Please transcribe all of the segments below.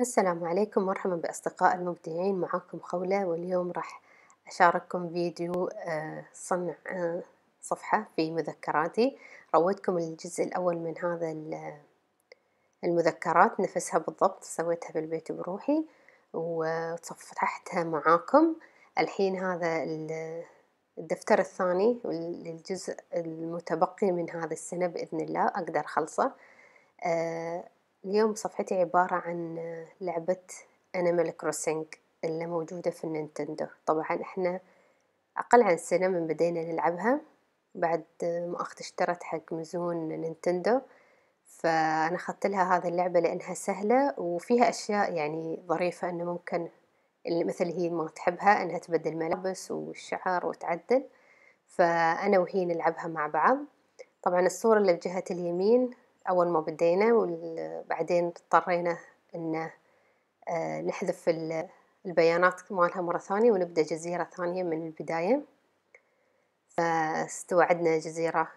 السلام عليكم مرحبا بأصدقاء المبدعين معاكم خولة واليوم راح أشارككم فيديو آه، صنع آه، صفحة في مذكراتي رويتكم الجزء الأول من هذا المذكرات نفسها بالضبط سويتها بالبيت بروحي وصفحتها معاكم الحين هذا الدفتر الثاني للجزء المتبقي من هذا السنة بإذن الله أقدر أخلصه آه، اليوم صفحتي عبارة عن لعبة أنيمال كروسنج اللي موجودة في النينتندو طبعا احنا أقل عن سنة من بدينا نلعبها بعد ما أختي اشترت حق مزون نينتندو فأنا أخذت لها هذه اللعبة لأنها سهلة وفيها أشياء يعني ظريفة أنه ممكن مثل هي ما تحبها أنها تبدل ملابس والشعر وتعدل فأنا وهي نلعبها مع بعض طبعا الصورة اللي بجهة اليمين أول ما بدينا وبعدين اضطرينا أن آه، نحذف البيانات مالها مرة ثانية ونبدأ جزيرة ثانية من البداية فاستوعدنا جزيرة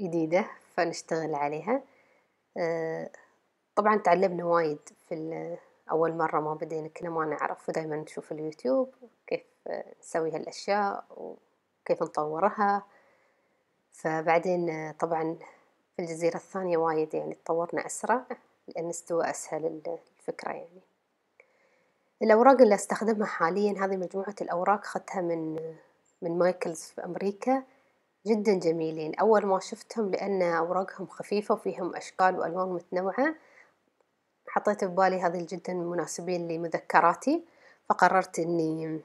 جديدة فنشتغل عليها آه، طبعا تعلمنا وايد في أول مرة ما بدينا كنا ما نعرف ودايما نشوف اليوتيوب كيف آه، نسوي هالأشياء وكيف نطورها فبعدين طبعا في الجزيرة الثانية وايد يعني تطورنا أسرع لأن استوى أسهل الفكرة يعني الأوراق اللي أستخدمها حاليا هذه مجموعة الأوراق خدتها من من مايكلز في أمريكا جدا جميلين أول ما شفتهم لأن أوراقهم خفيفة وفيهم أشكال وألوان متنوعة حطيت ببالي هذه جدا مناسبين لمذكراتي فقررت إني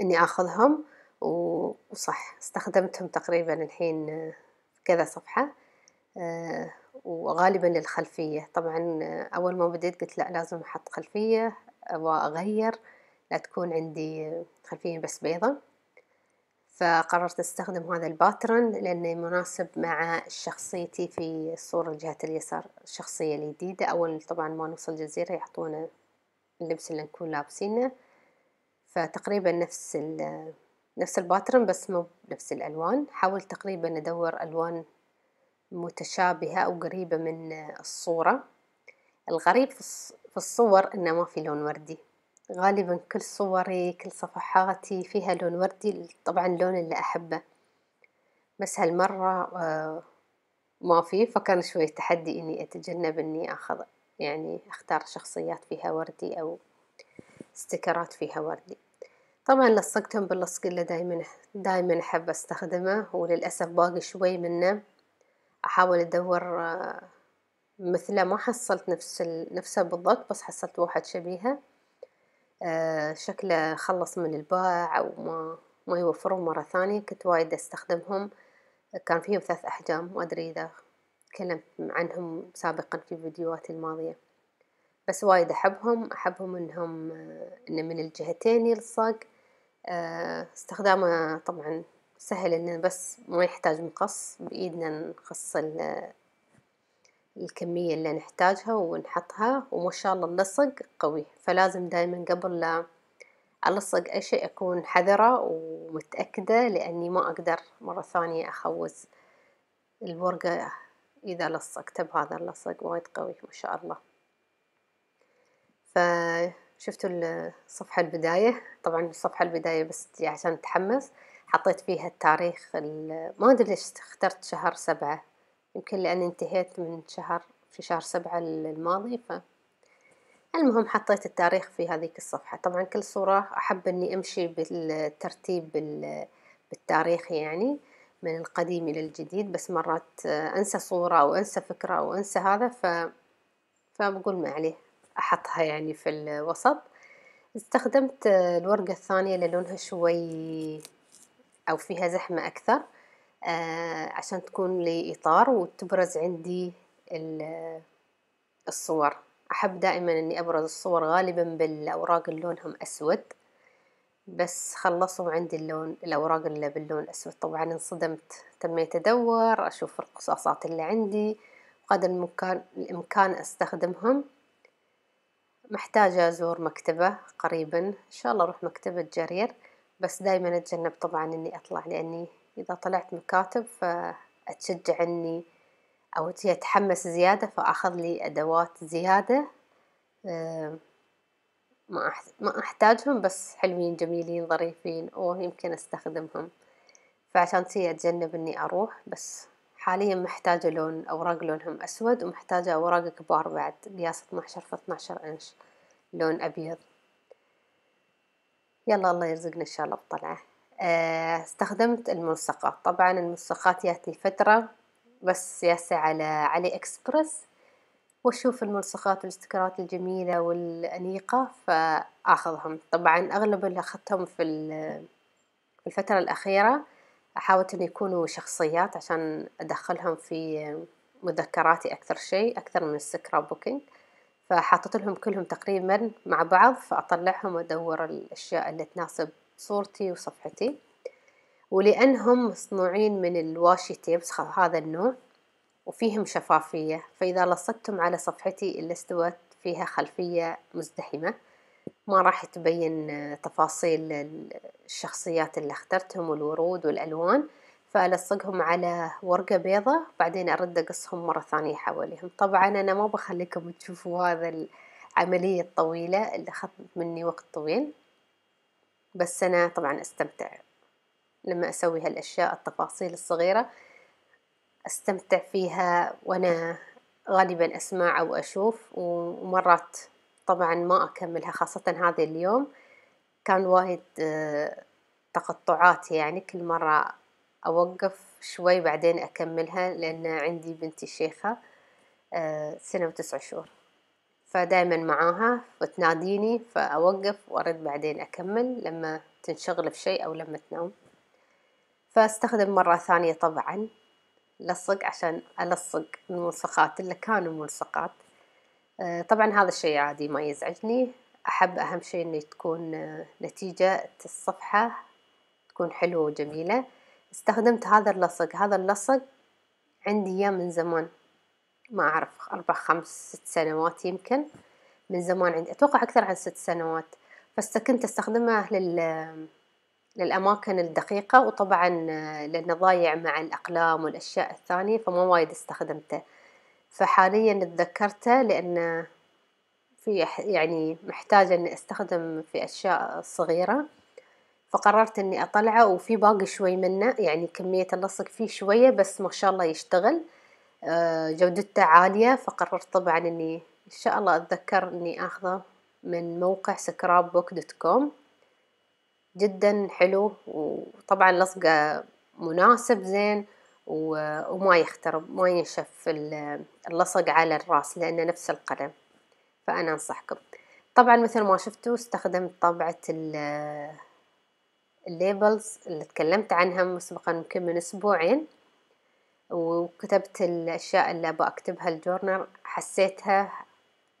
إني آخذهم وصح استخدمتهم تقريبا الحين كذا صفحة آه، وغالبا للخلفية طبعا آه، أول ما بديت قلت لا لازم أحط خلفية وأغير لا تكون عندي خلفية بس بيضة فقررت استخدم هذا الباترن لأنه مناسب مع شخصيتي في الصورة الجهة اليسار الشخصية الجديدة أول طبعا ما نوصل الجزيرة يعطونا اللبس اللي نكون لابسينه فتقريبا نفس نفس الباترن بس مو بنفس الألوان حاول تقريبا أدور ألوان متشابهة أو قريبة من الصورة الغريب في الصور إنه ما في لون وردي غالبا كل صوري كل صفحاتي فيها لون وردي طبعا اللون اللي أحبه بس هالمرة آه، ما في فكان شوي تحدي إني أتجنب إني أخذ يعني أختار شخصيات فيها وردي أو استكرات فيها وردي طبعا لصقتهم باللصق اللي دايما دايما أحب أستخدمه وللأسف باقي شوي منه أحاول أدور آه، مثله ما حصلت نفس نفسه بالضبط بس حصلت واحد شبيهه آه، شكله خلص من الباع أو ما ما يوفرون مرة ثانية كنت وايد أستخدمهم كان فيهم ثلاث أحجام ما أدري إذا تكلمت عنهم سابقا في فيديوهاتي الماضية بس وايد أحبهم أحبهم إنهم آه، إن من الجهتين يلصق آه، استخدامه طبعا سهل انه بس ما يحتاج مقص بايدنا نقص الكمية اللي نحتاجها ونحطها وما شاء الله اللصق قوي فلازم دايما قبل لا ألصق أي شيء أكون حذرة ومتأكدة لأني ما أقدر مرة ثانية أخوز الورقة إذا لصقت بهذا اللصق وايد قوي ما شاء الله ف شفتوا الصفحة البداية طبعا الصفحة البداية بس يعني عشان تحمس حطيت فيها التاريخ ما أدري ليش اخترت شهر سبعة يمكن لأني انتهيت من شهر في شهر سبعة الماضي ف المهم حطيت التاريخ في هذيك الصفحة طبعا كل صورة أحب أني أمشي بالترتيب بالتاريخ يعني من القديم إلى الجديد بس مرات أنسى صورة أو أنسى فكرة أو أنسى هذا ف... فبقول ما عليه أحطها يعني في الوسط استخدمت الورقة الثانية اللي لونها شوي أو فيها زحمة أكثر آه، عشان تكون لي إطار وتبرز عندي الصور أحب دائما أني أبرز الصور غالبا بالأوراق اللي لونهم أسود بس خلصوا عندي اللون الأوراق اللي باللون الأسود طبعا انصدمت تميت أدور أشوف القصاصات اللي عندي قدر الإمكان, الإمكان أستخدمهم محتاجة أزور مكتبة قريبا إن شاء الله أروح مكتبة جرير بس دايما أتجنب طبعا إني أطلع لأني إذا طلعت مكاتب فأتشجع إني أو أتحمس زيادة فأخذلي أدوات زيادة ما أحتاجهم بس حلوين جميلين ظريفين ويمكن أستخدمهم فعشان تي أتجنب إني أروح بس حاليا محتاجة لون أوراق لونهم أسود ومحتاجة أوراق كبار بعد قياس 12 في 12 إنش لون أبيض يلا الله يرزقنا إن شاء الله بطلعة آه، استخدمت الملصقات طبعا الملصقات ياتي فترة بس ياسة على علي إكسبرس واشوف الملصقات والاستكرات الجميلة والأنيقة فآخذهم طبعا أغلب اللي أخذتهم في الفترة الأخيرة حاولت أن يكونوا شخصيات عشان أدخلهم في مذكراتي أكثر شيء أكثر من السكرة بوكينج فحطيت لهم كلهم تقريبا مع بعض فأطلعهم وأدور الأشياء اللي تناسب صورتي وصفحتي ولأنهم مصنوعين من الواشي تيبس هذا النوع وفيهم شفافية فإذا لصقتهم على صفحتي اللي استوت فيها خلفية مزدحمة ما راح تبين تفاصيل الشخصيات اللي اخترتهم والورود والألوان فألصقهم على ورقة بيضة بعدين أرد أقصهم مرة ثانية حواليهم طبعا أنا ما بخليكم تشوفوا هذا العملية الطويلة اللي أخذت مني وقت طويل بس أنا طبعا أستمتع لما أسوي هالأشياء التفاصيل الصغيرة استمتع فيها وأنا غالبا أسمع أو أشوف ومرات طبعا ما أكملها خاصة هذا اليوم كان وايد آه، تقطعات يعني كل مرة أوقف شوي بعدين أكملها لأن عندي بنتي الشيخة آه، سنة وتسع شهور فدايما معاها وتناديني فأوقف وأرد بعدين أكمل لما تنشغل شيء أو لما تنام فاستخدم مرة ثانية طبعا لصق عشان ألصق الملصقات اللي كانوا ملصقات آه، طبعا هذا الشيء عادي ما يزعجني أحب أهم شيء إن تكون آه، نتيجة الصفحة تكون حلوة وجميلة استخدمت هذا اللصق هذا اللصق عندي إياه من زمان ما أعرف أربع خمس ست سنوات يمكن من زمان عندي أتوقع أكثر عن ست سنوات بس كنت أستخدمه لل آه، للأماكن الدقيقة وطبعا لأنه ضايع مع الأقلام والأشياء الثانية فما وايد استخدمته فحاليا تذكرته لأن في يعني محتاجة إني أستخدم في أشياء صغيرة فقررت إني أطلعه وفي باقي شوي منه يعني كمية اللصق فيه شوية بس ما شاء الله يشتغل آه، جودته عالية فقررت طبعا إني إن شاء الله أتذكر إني آخذه من موقع سكراب بوك دوت كوم جدا حلو وطبعا لصقة مناسب زين وما يخترب ما ينشف اللصق على الراس لأنه نفس القلم فأنا أنصحكم طبعا مثل ما شفتوا استخدمت طبعة الليبلز اللي تكلمت عنها مسبقا يمكن من أسبوعين وكتبت الأشياء اللي أبغى أكتبها الجورنر حسيتها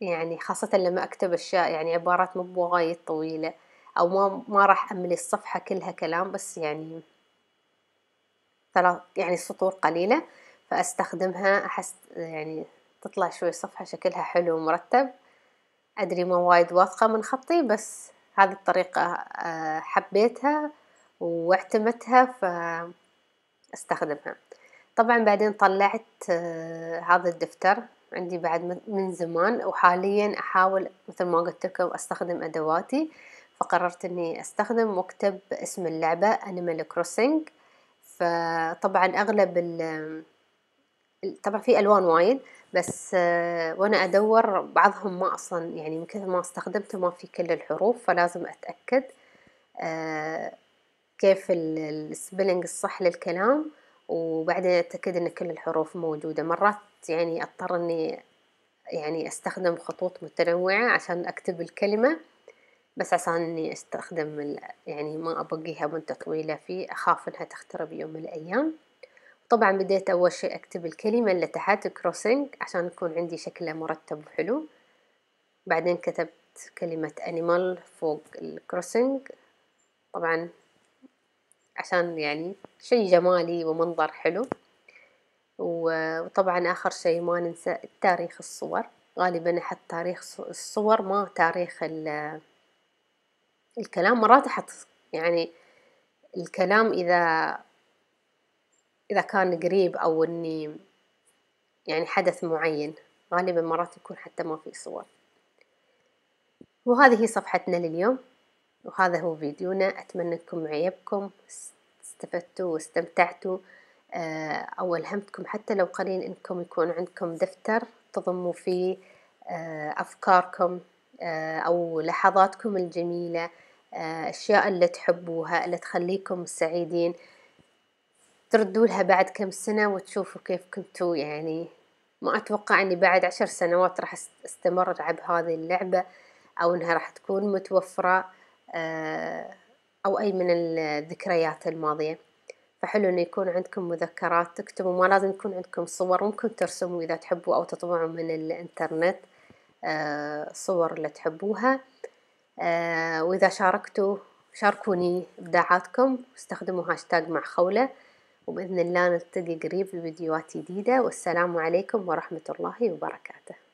يعني خاصة لما أكتب أشياء يعني عبارات مو وايد طويلة أو ما ما راح أملي الصفحة كلها كلام بس يعني ثلاث يعني سطور قليلة فأستخدمها أحس يعني تطلع شوي صفحة شكلها حلو ومرتب أدري ما وايد واثقة من خطي بس هذه الطريقة آه، حبيتها واعتمدتها فاستخدمها طبعا بعدين طلعت آه، هذا الدفتر عندي بعد من زمان وحاليا أحاول مثل ما قلت لكم أستخدم أدواتي فقررت أني أستخدم مكتب اسم اللعبة أنيمال Crossing فطبعا اغلب ال طبعا في الوان وايد بس آه، وانا ادور بعضهم ما اصلا يعني من كثر ما استخدمته ما في كل الحروف فلازم اتاكد آه، كيف السبلنج الصح للكلام وبعدين اتاكد ان كل الحروف موجوده مرات يعني اضطر اني يعني استخدم خطوط متنوعه عشان اكتب الكلمه بس عشان اني استخدم يعني ما ابقيها مدة طويلة فيه اخاف انها تخترب يوم من الايام طبعا بديت اول شيء اكتب الكلمة اللي تحت كروسنج عشان يكون عندي شكله مرتب وحلو بعدين كتبت كلمة animal فوق الكروسنج طبعا عشان يعني شي جمالي ومنظر حلو وطبعا آخر شي ما ننسى تاريخ الصور غالبا أحط تاريخ الصور ما تاريخ الكلام مرات احط يعني الكلام إذا إذا كان قريب أو إني يعني حدث معين غالبا مرات يكون حتى ما في صور وهذه هي صفحتنا لليوم وهذا هو فيديونا أتمنى أنكم عيبكم استفدتوا واستمتعتوا آه، أو ألهمتكم حتى لو قليل أنكم يكون عندكم دفتر تضموا فيه آه، أفكاركم آه، أو لحظاتكم الجميلة الأشياء آه، اللي تحبوها اللي تخليكم سعيدين تردوا لها بعد كم سنة وتشوفوا كيف كنتوا يعني ما أتوقع أني بعد عشر سنوات راح استمر ألعب هذه اللعبة أو أنها راح تكون متوفرة آه، أو أي من الذكريات الماضية فحلو أن يكون عندكم مذكرات تكتبوا ما لازم يكون عندكم صور ممكن ترسموا إذا تحبوا أو تطبعوا من الإنترنت آه، صور اللي تحبوها آه، وإذا شاركتوا شاركوني إبداعاتكم واستخدموا هاشتاج مع خولة وبإذن الله نلتقي قريب بفيديوهات جديدة والسلام عليكم ورحمة الله وبركاته